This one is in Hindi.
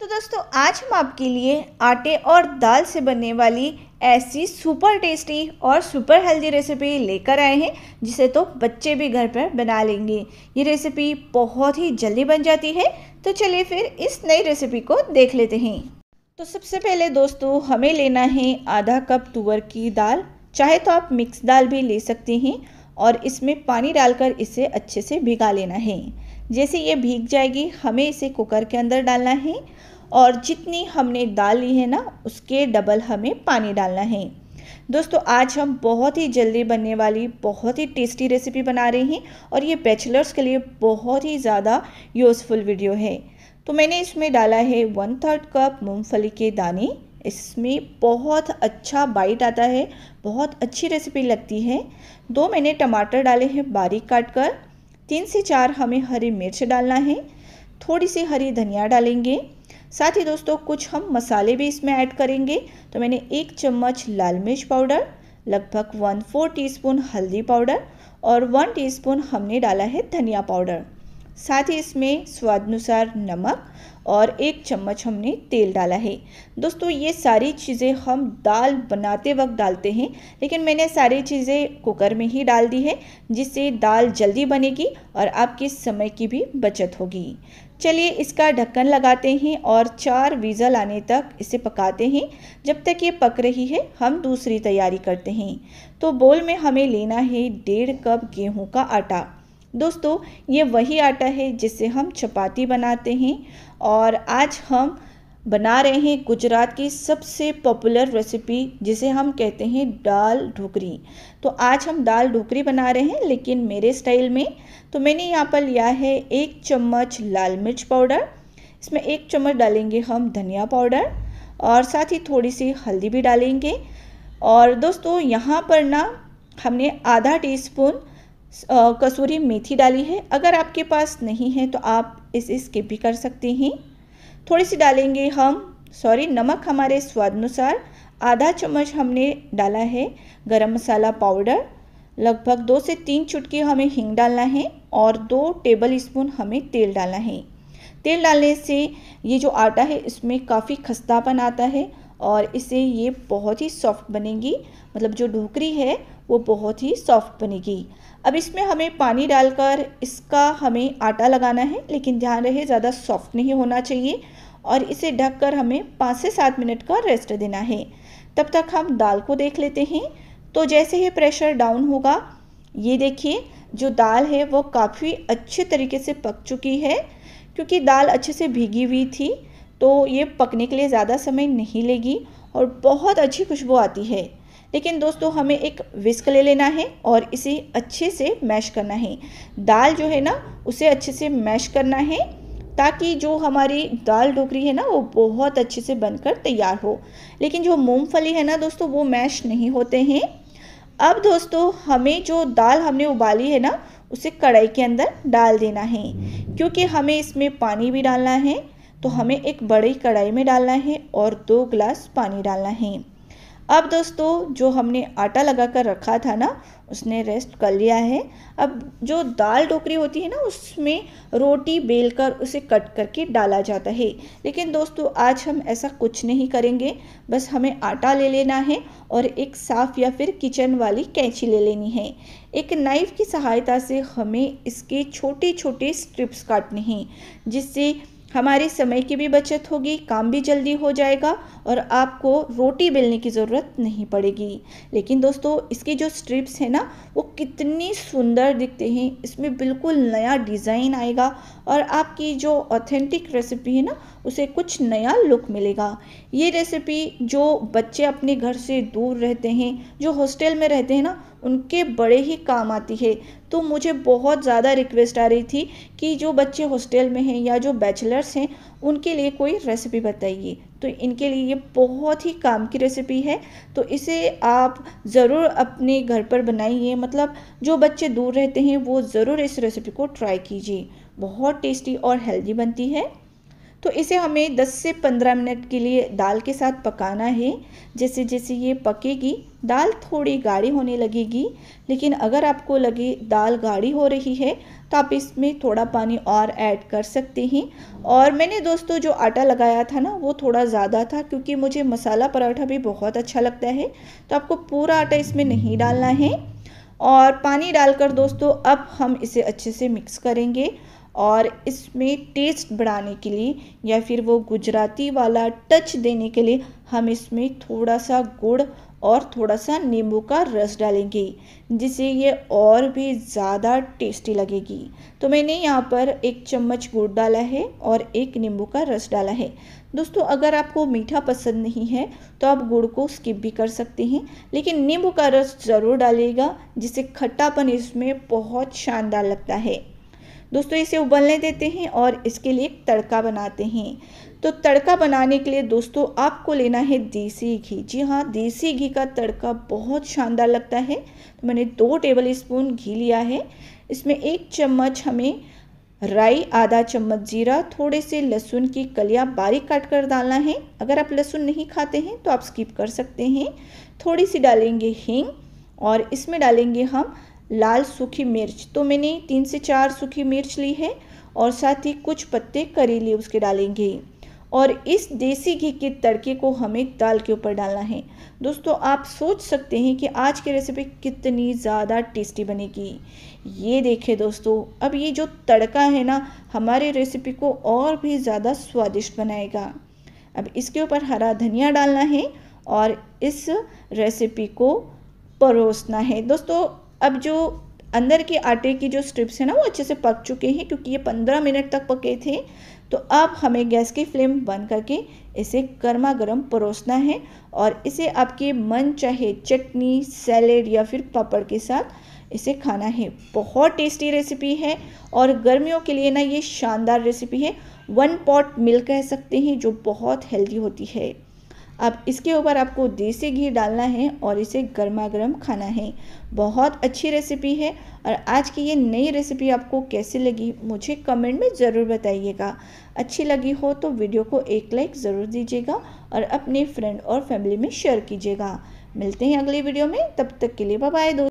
तो दोस्तों आज हम आपके लिए आटे और दाल से बनने वाली ऐसी सुपर टेस्टी और सुपर हेल्दी रेसिपी लेकर आए हैं जिसे तो बच्चे भी घर पर बना लेंगे ये रेसिपी बहुत ही जल्दी बन जाती है तो चलिए फिर इस नई रेसिपी को देख लेते हैं तो सबसे पहले दोस्तों हमें लेना है आधा कप तुअर की दाल चाहे तो आप मिक्स दाल भी ले सकते हैं और इसमें पानी डालकर इसे अच्छे से भिगा लेना है जैसे ये भीग जाएगी हमें इसे कुकर के अंदर डालना है और जितनी हमने दाल ली है ना उसके डबल हमें पानी डालना है दोस्तों आज हम बहुत ही जल्दी बनने वाली बहुत ही टेस्टी रेसिपी बना रहे हैं और ये बैचलर्स के लिए बहुत ही ज़्यादा यूज़फुल वीडियो है तो मैंने इसमें डाला है वन थर्ड कप मूंगफली के दाने इसमें बहुत अच्छा बाइट आता है बहुत अच्छी रेसिपी लगती है दो मैंने टमाटर डाले हैं बारीक काट कर तीन से चार हमें हरी मिर्च डालना है थोड़ी सी हरी धनिया डालेंगे साथ ही दोस्तों कुछ हम मसाले भी इसमें ऐड करेंगे तो मैंने एक चम्मच लाल मिर्च पाउडर लगभग वन फोर टीस्पून हल्दी पाउडर और वन टीस्पून हमने डाला है धनिया पाउडर साथ ही इसमें स्वादानुसार नमक और एक चम्मच हमने तेल डाला है दोस्तों ये सारी चीज़ें हम दाल बनाते वक्त डालते हैं लेकिन मैंने सारी चीज़ें कुकर में ही डाल दी है जिससे दाल जल्दी बनेगी और आपके समय की भी बचत होगी चलिए इसका ढक्कन लगाते हैं और चार वीज़ल आने तक इसे पकाते हैं जब तक ये पक रही है हम दूसरी तैयारी करते हैं तो बोल में हमें लेना है डेढ़ कप गेहूँ का आटा दोस्तों ये वही आटा है जिससे हम चपाती बनाते हैं और आज हम बना रहे हैं गुजरात की सबसे पॉपुलर रेसिपी जिसे हम कहते हैं दाल ढोकरी तो आज हम दाल ढोकरी बना रहे हैं लेकिन मेरे स्टाइल में तो मैंने यहाँ पर लिया है एक चम्मच लाल मिर्च पाउडर इसमें एक चम्मच डालेंगे हम धनिया पाउडर और साथ ही थोड़ी सी हल्दी भी डालेंगे और दोस्तों यहाँ पर ना हमने आधा टीस्पून कसूरी मेथी डाली है अगर आपके पास नहीं है तो आप इसे स्किप भी कर सकते हैं थोड़ी सी डालेंगे हम सॉरी नमक हमारे अनुसार आधा चम्मच हमने डाला है गरम मसाला पाउडर लगभग दो से तीन चुटकी हमें हींग डालना है और दो टेबल स्पून हमें तेल डालना है तेल डालने से ये जो आटा है इसमें काफ़ी खस्तापन आता है और इसे ये बहुत ही सॉफ्ट बनेगी मतलब जो ढोकरी है वो बहुत ही सॉफ्ट बनेगी अब इसमें हमें पानी डालकर इसका हमें आटा लगाना है लेकिन ध्यान रहे ज़्यादा सॉफ्ट नहीं होना चाहिए और इसे ढककर हमें पाँच से सात मिनट का रेस्ट देना है तब तक हम दाल को देख लेते हैं तो जैसे ही प्रेशर डाउन होगा ये देखिए जो दाल है वो काफ़ी अच्छे तरीके से पक चुकी है क्योंकि दाल अच्छे से भीगी हुई थी तो ये पकने के लिए ज़्यादा समय नहीं लेगी और बहुत अच्छी खुशबू आती है लेकिन दोस्तों हमें एक विस्क ले लेना है और इसे अच्छे से मैश करना है दाल जो है ना उसे अच्छे से मैश करना है ताकि जो हमारी दाल डोकरी है ना वो बहुत अच्छे से बनकर तैयार हो लेकिन जो मूंगफली है ना दोस्तों वो मैश नहीं होते हैं अब दोस्तों हमें जो दाल हमने उबाली है ना उसे कढ़ाई के अंदर डाल देना है क्योंकि हमें इसमें पानी भी डालना है तो हमें एक बड़ी कढ़ाई में डालना है और दो ग्लास पानी डालना है अब दोस्तों जो हमने आटा लगा कर रखा था ना उसने रेस्ट कर लिया है अब जो दाल टोकरी होती है ना उसमें रोटी बेलकर उसे कट करके डाला जाता है लेकिन दोस्तों आज हम ऐसा कुछ नहीं करेंगे बस हमें आटा ले लेना है और एक साफ़ या फिर किचन वाली कैंची ले लेनी है एक नाइफ़ की सहायता से हमें इसके छोटे छोटे स्ट्रिप्स काटने हैं जिससे हमारे समय की भी बचत होगी काम भी जल्दी हो जाएगा और आपको रोटी बेलने की ज़रूरत नहीं पड़ेगी लेकिन दोस्तों इसकी जो स्ट्रिप्स हैं ना वो कितनी सुंदर दिखते हैं इसमें बिल्कुल नया डिज़ाइन आएगा और आपकी जो ऑथेंटिक रेसिपी है ना उसे कुछ नया लुक मिलेगा ये रेसिपी जो बच्चे अपने घर से दूर रहते हैं जो हॉस्टल में रहते हैं ना उनके बड़े ही काम आती है तो मुझे बहुत ज़्यादा रिक्वेस्ट आ रही थी कि जो बच्चे हॉस्टल में हैं या जो बैचलर्स हैं उनके लिए कोई रेसिपी बताइए तो इनके लिए ये बहुत ही काम की रेसिपी है तो इसे आप ज़रूर अपने घर पर बनाइए मतलब जो बच्चे दूर रहते हैं वो ज़रूर इस रेसिपी को ट्राई कीजिए बहुत टेस्टी और हेल्दी बनती है तो इसे हमें 10 से 15 मिनट के लिए दाल के साथ पकाना है जैसे जैसे ये पकेगी दाल थोड़ी गाढ़ी होने लगेगी लेकिन अगर आपको लगे दाल गाढ़ी हो रही है तो आप इसमें थोड़ा पानी और ऐड कर सकते हैं और मैंने दोस्तों जो आटा लगाया था ना वो थोड़ा ज़्यादा था क्योंकि मुझे मसाला पराठा भी बहुत अच्छा लगता है तो आपको पूरा आटा इसमें नहीं डालना है और पानी डालकर दोस्तों अब हम इसे अच्छे से मिक्स करेंगे और इसमें टेस्ट बढ़ाने के लिए या फिर वो गुजराती वाला टच देने के लिए हम इसमें थोड़ा सा गुड़ और थोड़ा सा नींबू का रस डालेंगे जिससे ये और भी ज़्यादा टेस्टी लगेगी तो मैंने यहाँ पर एक चम्मच गुड़ डाला है और एक नींबू का रस डाला है दोस्तों अगर आपको मीठा पसंद नहीं है तो आप गुड़ को स्किप भी कर सकते हैं लेकिन नींबू का रस ज़रूर डालिएगा जिससे खट्टापन इसमें बहुत शानदार लगता है दोस्तों इसे उबलने देते हैं और इसके लिए तड़का बनाते हैं तो तड़का बनाने के लिए दोस्तों आपको लेना है देसी घी जी हाँ देसी घी का तड़का बहुत शानदार लगता है तो मैंने दो टेबल स्पून घी लिया है इसमें एक चम्मच हमें राई आधा चम्मच जीरा थोड़े से लहसुन की कलियां बारीक काट कर डालना है अगर आप लहसुन नहीं खाते हैं तो आप स्किप कर सकते हैं थोड़ी सी डालेंगे हींग और इसमें डालेंगे हम लाल सूखी मिर्च तो मैंने तीन से चार सूखी मिर्च ली है और साथ ही कुछ पत्ते करेले उसके डालेंगे और इस देसी घी के तड़के को हमें दाल के ऊपर डालना है दोस्तों आप सोच सकते हैं कि आज की रेसिपी कितनी ज़्यादा टेस्टी बनेगी ये देखें दोस्तों अब ये जो तड़का है ना हमारे रेसिपी को और भी ज़्यादा स्वादिष्ट बनाएगा अब इसके ऊपर हरा धनिया डालना है और इस रेसिपी को परोसना है दोस्तों अब जो अंदर के आटे की जो स्ट्रिप्स है ना वो अच्छे से पक चुके हैं क्योंकि ये पंद्रह मिनट तक पके थे तो अब हमें गैस की फ्लेम बंद करके इसे गर्मा गर्म परोसना है और इसे आपके मन चाहे चटनी सैलेड या फिर पापड़ के साथ इसे खाना है बहुत टेस्टी रेसिपी है और गर्मियों के लिए ना ये शानदार रेसिपी है वन पॉट मिल्क कह सकते हैं जो बहुत हेल्दी होती है अब इसके ऊपर आपको देसी घी डालना है और इसे गर्मा गर्म खाना है बहुत अच्छी रेसिपी है और आज की ये नई रेसिपी आपको कैसी लगी मुझे कमेंट में ज़रूर बताइएगा अच्छी लगी हो तो वीडियो को एक लाइक ज़रूर दीजिएगा और अपने फ्रेंड और फैमिली में शेयर कीजिएगा मिलते हैं अगले वीडियो में तब तक के लिए बाय दो